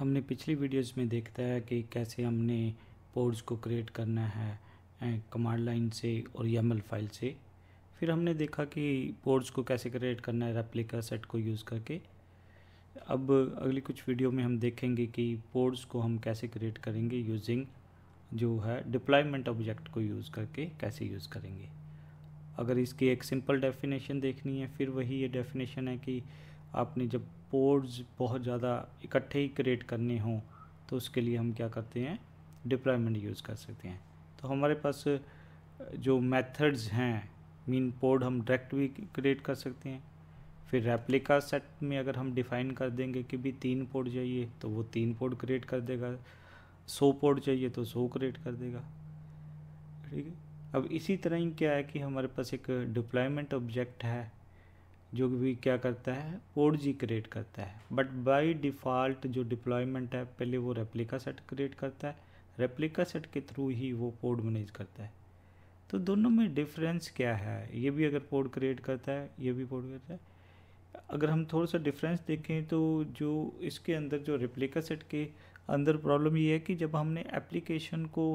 हमने पिछली वीडियोस में देखता है कि कैसे हमने पोर्ट्स को क्रिएट करना है कमांड अं, लाइन से और यमल फाइल से फिर हमने देखा कि पोर्ट्स को कैसे क्रिएट करना है रेप्लिका सेट को यूज़ करके अब अगली कुछ वीडियो में हम देखेंगे कि पोर्ट्स को हम कैसे क्रिएट करेंगे यूजिंग जो है डिप्लॉयमेंट ऑब्जेक्ट को यूज़ करके कैसे यूज़ करेंगे अगर इसकी एक सिंपल डेफिनेशन देखनी है फिर वही ये डेफिनेशन है कि आपने जब पोर्स बहुत ज़्यादा इकट्ठे ही क्रिएट करने हों तो उसके लिए हम क्या करते हैं डिप्लॉयमेंट यूज़ कर सकते हैं तो हमारे पास जो मेथड्स हैं मीन पोर्ड हम डायरेक्ट भी क्रिएट कर सकते हैं फिर रेप्लिका सेट में अगर हम डिफ़ाइन कर देंगे कि भी तीन पोर्ड चाहिए तो वो तीन पोर्ड क्रिएट कर देगा सो पोर्ड चाहिए तो सो क्रिएट कर देगा ठीक है अब इसी तरह ही क्या है कि हमारे पास एक डिप्लॉयमेंट ऑब्जेक्ट है जो भी क्या करता है पोर्ट जी क्रिएट करता है बट बाय डिफ़ॉल्ट जो डिप्लॉयमेंट है पहले वो रेप्लिका सेट क्रिएट करता है रेप्लिका सेट के थ्रू ही वो पोर्ट मैनेज करता है तो दोनों में डिफरेंस क्या है ये भी अगर पोर्ट क्रिएट करता है ये भी पोर्ट करता है अगर हम थोड़ा सा डिफरेंस देखें तो जो इसके अंदर जो रेप्लिका सेट के अंदर प्रॉब्लम ये है कि जब हमने एप्लीकेशन को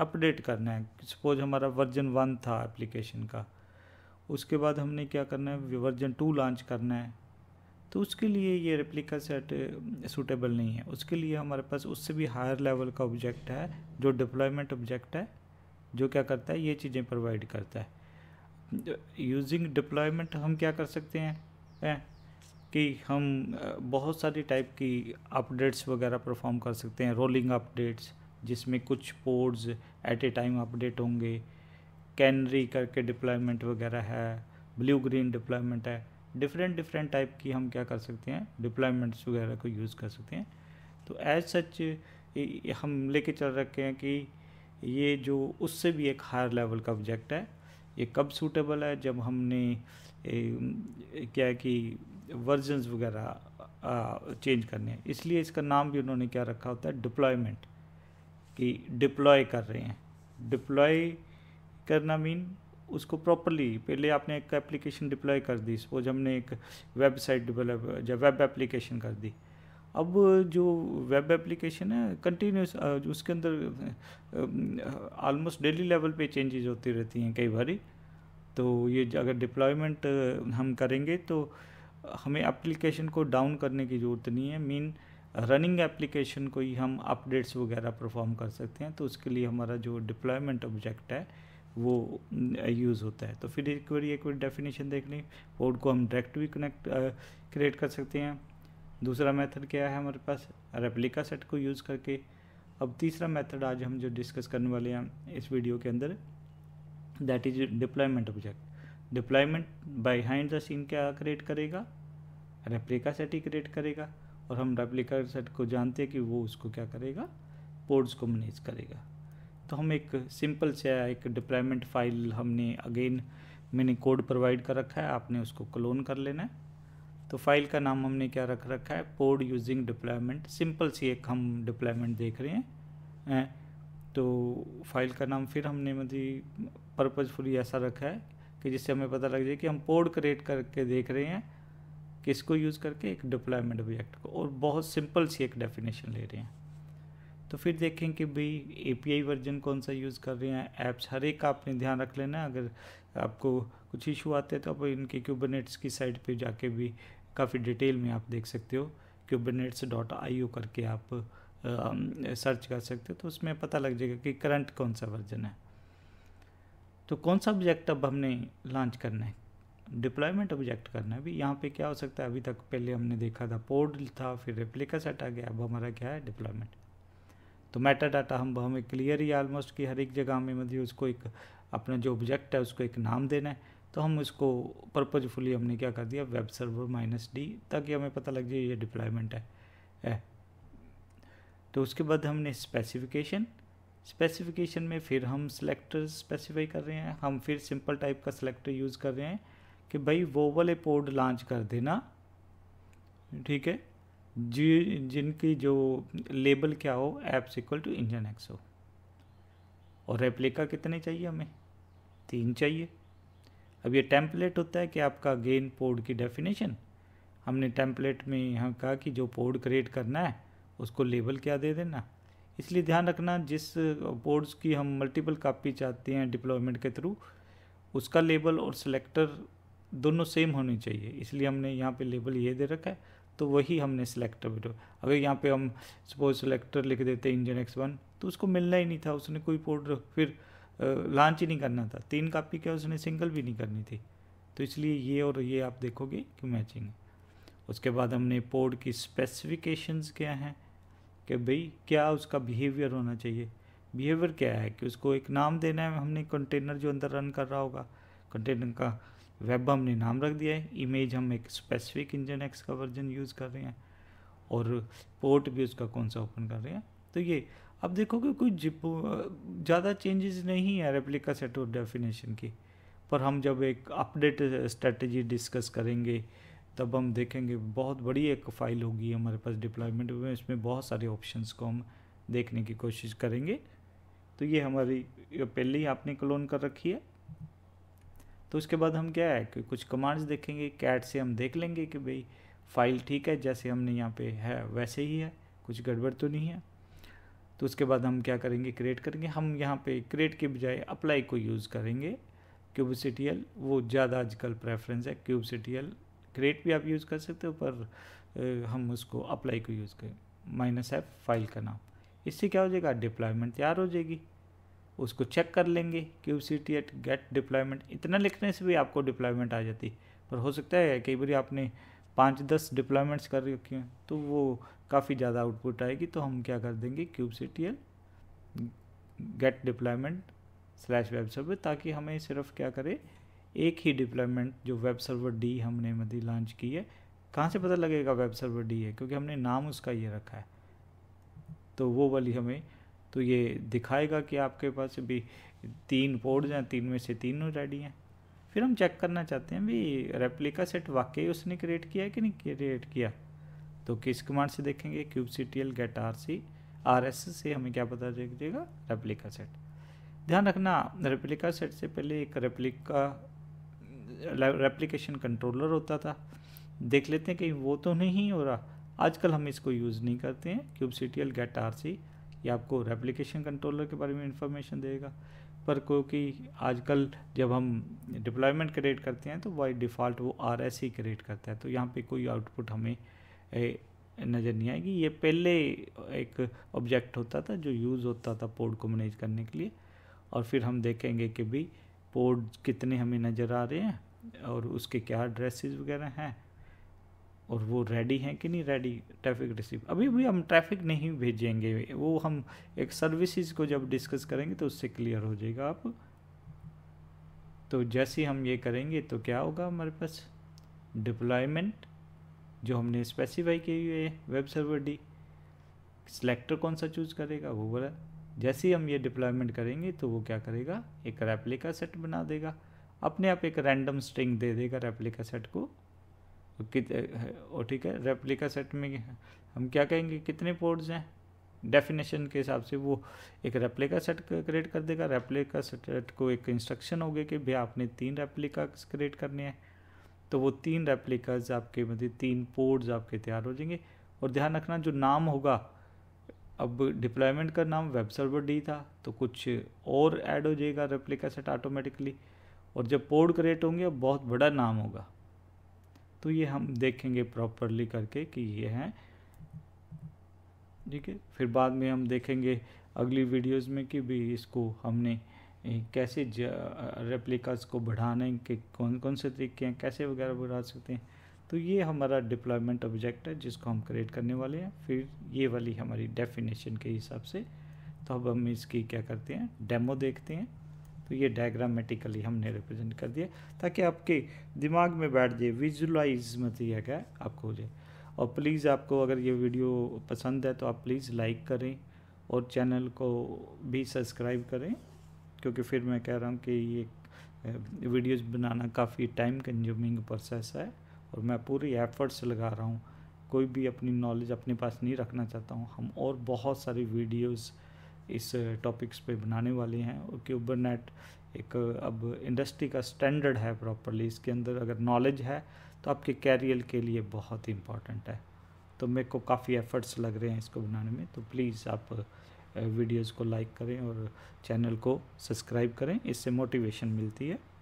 अपडेट करना है सपोज हमारा वर्जन वन था एप्लीकेशन का उसके बाद हमने क्या करना है वर्जन टू लॉन्च करना है तो उसके लिए ये रेप्लिका सेट सूटेबल नहीं है उसके लिए हमारे पास उससे भी हायर लेवल का ऑब्जेक्ट है जो डिप्लॉयमेंट ऑब्जेक्ट है जो क्या करता है ये चीज़ें प्रोवाइड करता है यूजिंग डिप्लॉयमेंट हम क्या कर सकते हैं है? कि हम बहुत सारी टाइप की अपडेट्स वगैरह परफॉर्म कर सकते हैं रोलिंग अपडेट्स जिसमें कुछ pods at a time update होंगे कैनरी करके डिप्लॉयमेंट वगैरह है ब्लू ग्रीन डिप्लॉयमेंट है डिफरेंट डिफरेंट टाइप की हम क्या कर सकते हैं डिप्लॉयमेंट्स वगैरह को यूज़ कर सकते हैं तो एज सच हम लेके चल रखे हैं कि ये जो उससे भी एक हायर लेवल का ऑब्जेक्ट है ये कब सूटेबल है जब हमने ए, क्या कि वर्जन्स वगैरह चेंज करने हैं इसलिए इसका नाम भी उन्होंने क्या रखा होता है डिप्लॉयमेंट कि डिप्लॉय कर रहे हैं डिप्लॉय करना मीन उसको प्रॉपरली पहले आपने एक एप्लीकेशन डिप्लॉय कर दी सपोज हमने एक वेबसाइट डिवेलप जब वेब एप्लीकेशन कर दी अब जो वेब एप्लीकेशन है कंटिन्यूस उसके अंदर ऑलमोस्ट डेली लेवल पे चेंजेस होती रहती हैं कई बारी तो ये अगर डिप्लॉयमेंट हम करेंगे तो हमें एप्लीकेशन को डाउन करने की ज़रूरत नहीं है मीन रनिंग एप्लीकेशन को ही हम अपडेट्स वगैरह परफॉर्म कर सकते हैं तो उसके लिए हमारा जो डिप्लॉयमेंट ऑब्जेक्ट है वो यूज़ होता है तो फिर एक बार एक बार डेफिनेशन देख लें पोर्ट को हम डायरेक्ट भी कनेक्ट क्रिएट कर सकते हैं दूसरा मेथड क्या है हमारे पास रेप्लिका सेट को यूज़ करके अब तीसरा मेथड आज हम जो डिस्कस करने वाले हैं इस वीडियो के अंदर that is deployment object deployment behind the scene क्या क्रिएट करेगा रेप्लिका सेट ही क्रिएट करेगा और हम रेप्लिका सेट को जानते हैं कि वो उसको क्या करेगा पोर्ट्स को मैनेज करेगा तो हम एक सिंपल से एक डिप्लॉयमेंट फाइल हमने अगेन मैंने कोड प्रोवाइड कर रखा है आपने उसको क्लोन कर लेना है तो फाइल का नाम हमने क्या रख रखा है पोड यूजिंग डिप्लॉयमेंट सिंपल सी एक हम डिप्लॉयमेंट देख रहे हैं तो फाइल का नाम फिर हमने मतलब पर्पजफुली ऐसा रखा है कि जिससे हमें पता लग जाए कि हम पोड क्रिएट करके देख रहे हैं किसको यूज़ करके एक डिप्लॉयमेंट ऑब्जेक्ट को और बहुत सिंपल सी एक डेफिनेशन ले रहे हैं तो फिर देखें कि भाई एपीआई वर्जन कौन सा यूज़ कर रहे हैं ऐप्स हर एक का आपने ध्यान रख लेना अगर आपको कुछ इशू आते हैं तो आप इनके क्यूबनेट्स की साइट पे जाके भी काफ़ी डिटेल में आप देख सकते हो क्यूबनेट्स डॉट आई ओ करके आप आ, सर्च कर सकते हो तो उसमें पता लग जाएगा कि करंट कौन सा वर्जन है तो कौन सा ऑब्जेक्ट अब हमने लॉन्च करना है डिप्लॉयमेंट ऑब्जेक्ट करना है भी यहाँ पे क्या हो सकता है अभी तक पहले हमने देखा था पोर्ड था फिर रेप्लिका सेट आ गया अब हमारा क्या है डिप्लॉयमेंट तो मेटा डाटा हम हमें क्लियर ही ऑलमोस्ट कि हर एक जगह में मतलब उसको एक अपना जो ऑब्जेक्ट है उसको एक नाम देना है तो हम उसको पर्पजफुली हमने क्या कर दिया वेब सर्वर माइनस डी ताकि हमें पता लग जाए ये डिप्लॉयमेंट है, है तो उसके बाद हमने स्पेसिफिकेशन स्पेसिफिकेशन में फिर हम सेलेक्टर स्पेसिफाई कर रहे हैं हम फिर सिंपल टाइप का सेलेक्टर यूज़ कर रहे हैं कि भाई वो वाले पोर्ड लॉन्च कर देना ठीक है जी जिनकी जो लेबल क्या हो apps equal to nginx हो और रेप्लिका कितने चाहिए हमें तीन चाहिए अब ये टेम्पलेट होता है कि आपका गेन पोर्ड की डेफिनेशन हमने टेम्पलेट में यहाँ कहा कि जो पोड क्रिएट करना है उसको लेबल क्या दे देना इसलिए ध्यान रखना जिस पोर्ड्स की हम मल्टीपल कापी चाहते हैं डिप्लॉयमेंट के थ्रू उसका लेबल और सेलेक्टर दोनों सेम होने चाहिए इसलिए हमने यहाँ पे लेबल ये दे रखा है तो वही हमने सिलेक्टर वीडियो अगर यहाँ पे हम सपोज सिलेक्टर लिख देते इंजन एक्स वन तो उसको मिलना ही नहीं था उसने कोई पोर्ट फिर लॉन्च ही नहीं करना था तीन कापी क्या उसने सिंगल भी नहीं करनी थी तो इसलिए ये और ये आप देखोगे कि मैचिंग उसके बाद हमने पोर्ट की स्पेसिफिकेशंस क्या हैं कि भाई क्या उसका बिहेवियर होना चाहिए बिहेवियर क्या है कि उसको एक नाम देना है हमने कंटेनर जो अंदर रन कर रहा होगा कंटेनर का वेब हमने नाम रख दिया है इमेज हम एक स्पेसिफिक इंजन एक्स का वर्जन यूज़ कर रहे हैं और पोर्ट भी उसका कौन सा ओपन कर रहे हैं तो ये अब देखोगे कुछ ज़्यादा चेंजेस नहीं है रेप्लिका सेट और डेफिनेशन की पर हम जब एक अपडेट स्ट्रेटजी डिस्कस करेंगे तब हम देखेंगे बहुत बड़ी एक फ़ाइल होगी हमारे पास डिप्लॉयमेंट में इसमें बहुत सारे ऑप्शंस को हम देखने की कोशिश करेंगे तो ये हमारी पहले ही आपने क्लोन कर रखी है तो उसके बाद हम क्या है कि कुछ कमांड्स देखेंगे कैट से हम देख लेंगे कि भाई फाइल ठीक है जैसे हमने यहाँ पे है वैसे ही है कुछ गड़बड़ तो नहीं है तो उसके बाद हम क्या करेंगे क्रिएट करेंगे हम यहाँ पे क्रिएट के बजाय अप्लाई को यूज़ करेंगे क्यूब सिटीएल वो ज़्यादा आजकल प्रेफरेंस है क्यूब सिटीएल क्रिएट भी आप यूज़ कर सकते हो पर हम उसको अप्लाई को यूज़ करें माइनस ऐप फाइल का नाम इससे क्या हो जाएगा डिप्लॉयमेंट तैयार हो जाएगी उसको चेक कर लेंगे kube C T L get deployment इतना लिखने से भी आपको डिप्लॉयमेंट आ जाती पर हो सकता है कई बार आपने पाँच दस डिप्लॉयमेंट्स कर रखी हैं तो वो काफ़ी ज़्यादा आउटपुट आएगी तो हम क्या कर देंगे kube C T L get deployment slash web server ताकि हमें सिर्फ क्या करे एक ही डिप्लॉयमेंट जो वेब सर्वर डी हमने मतलब लॉन्च की है कहाँ से पता लगेगा वेब सर्वर डी है क्योंकि हमने नाम उसका ये रखा है तो वो वाली हमें तो ये दिखाएगा कि आपके पास अभी तीन पोर्ड्स हैं तीन में से तीनों रेडी हैं फिर हम चेक करना चाहते हैं भी रेप्लिका सेट वाकई उसने क्रिएट किया है कि नहीं क्रिएट किया तो किस कमांड से देखेंगे kube C T L get R C R S से हमें क्या पता चल जाएगा रेप्लिका सेट ध्यान रखना रेप्लिका सेट से पहले एक रेप्लिका रेप्लिकेशन कंट्रोलर होता था देख लेते हैं कहीं वो तो नहीं हो रहा आजकल हम इसको यूज़ नहीं करते हैं kube C T L get R C ये आपको रेप्लिकेशन कंट्रोलर के बारे में इंफॉर्मेशन देगा पर क्योंकि आजकल जब हम डिप्लॉयमेंट क्रिएट करते हैं तो बाई डिफ़ॉल्ट वो आर एस ही क्रिएट करता है तो यहाँ पे कोई आउटपुट हमें नज़र नहीं आएगी ये पहले एक ऑब्जेक्ट होता था जो यूज़ होता था पोर्ट को मैनेज करने के लिए और फिर हम देखेंगे कि भाई पोर्ट कितने हमें नज़र आ रहे हैं और उसके क्या ड्रेसेस वगैरह हैं और वो रेडी हैं कि नहीं रेडी ट्रैफिक रिसीव अभी भी हम ट्रैफिक नहीं भेजेंगे वो हम एक सर्विसेज को जब डिस्कस करेंगे तो उससे क्लियर हो जाएगा आप तो जैसे हम ये करेंगे तो क्या होगा हमारे पास डिप्लॉयमेंट जो हमने स्पेसिफाई की हुई है वेब सर्वर डी सेलेक्टर कौन सा चूज़ करेगा वो बोला जैसे ही हम ये डिप्लॉयमेंट करेंगे तो वो क्या करेगा एक रेप्लिका सेट बना देगा अपने आप एक रैंडम स्ट्रिंग दे देगा रेप्लिका सेट को और ठीक है रेप्लिका सेट में हम क्या कहेंगे कितने पोर्ट्स हैं डेफिनेशन के हिसाब से वो एक रेप्लिका सेट क्रिएट कर देगा रेप्लिका सेट को एक इंस्ट्रक्शन होगी कि भैया आपने तीन रेप्लिका क्रिएट करने हैं तो वो तीन रेप्लिकाज आपके मतलब तीन पोर्ट्स आपके तैयार हो जाएंगे और ध्यान रखना जो नाम होगा अब डिप्लॉयमेंट का नाम वेब सर्वर डी था तो कुछ और ऐड हो जाएगा रेप्लिका सेट ऑटोमेटिकली और जब पोर्ट क्रिएट होंगे अब बहुत बड़ा नाम होगा तो ये हम देखेंगे प्रॉपरली करके कि ये हैं ठीक है फिर बाद में हम देखेंगे अगली वीडियोस में कि भी इसको हमने कैसे रेप्लिकास को बढ़ाने के कौन कौन से तरीके हैं कैसे वगैरह बढ़ा सकते हैं तो ये हमारा डिप्लॉयमेंट ऑब्जेक्ट है जिसको हम क्रिएट करने वाले हैं फिर ये वाली हमारी डेफिनेशन के हिसाब से तो अब हम इसकी क्या करते हैं डेमो देखते हैं तो ये डायग्रामेटिकली हमने रिप्रेजेंट कर दिया ताकि आपके दिमाग में बैठ जाए विजुलाइज मतलब क्या आपको हो जाए और प्लीज़ आपको अगर ये वीडियो पसंद है तो आप प्लीज़ लाइक करें और चैनल को भी सब्सक्राइब करें क्योंकि फिर मैं कह रहा हूँ कि ये वीडियोस बनाना काफ़ी टाइम कंज्यूमिंग प्रोसेस है और मैं पूरी एफर्ट्स लगा रहा हूँ कोई भी अपनी नॉलेज अपने पास नहीं रखना चाहता हूँ हम और बहुत सारी वीडियोज़ इस टॉपिक्स पे बनाने वाले हैं और क्यूबर नेट एक अब इंडस्ट्री का स्टैंडर्ड है प्रॉपरली इसके अंदर अगर नॉलेज है तो आपके कैरियर के लिए बहुत ही इंपॉर्टेंट है तो मेरे को काफ़ी एफर्ट्स लग रहे हैं इसको बनाने में तो प्लीज़ आप वीडियोज़ को लाइक करें और चैनल को सब्सक्राइब करें इससे मोटिवेशन मिलती है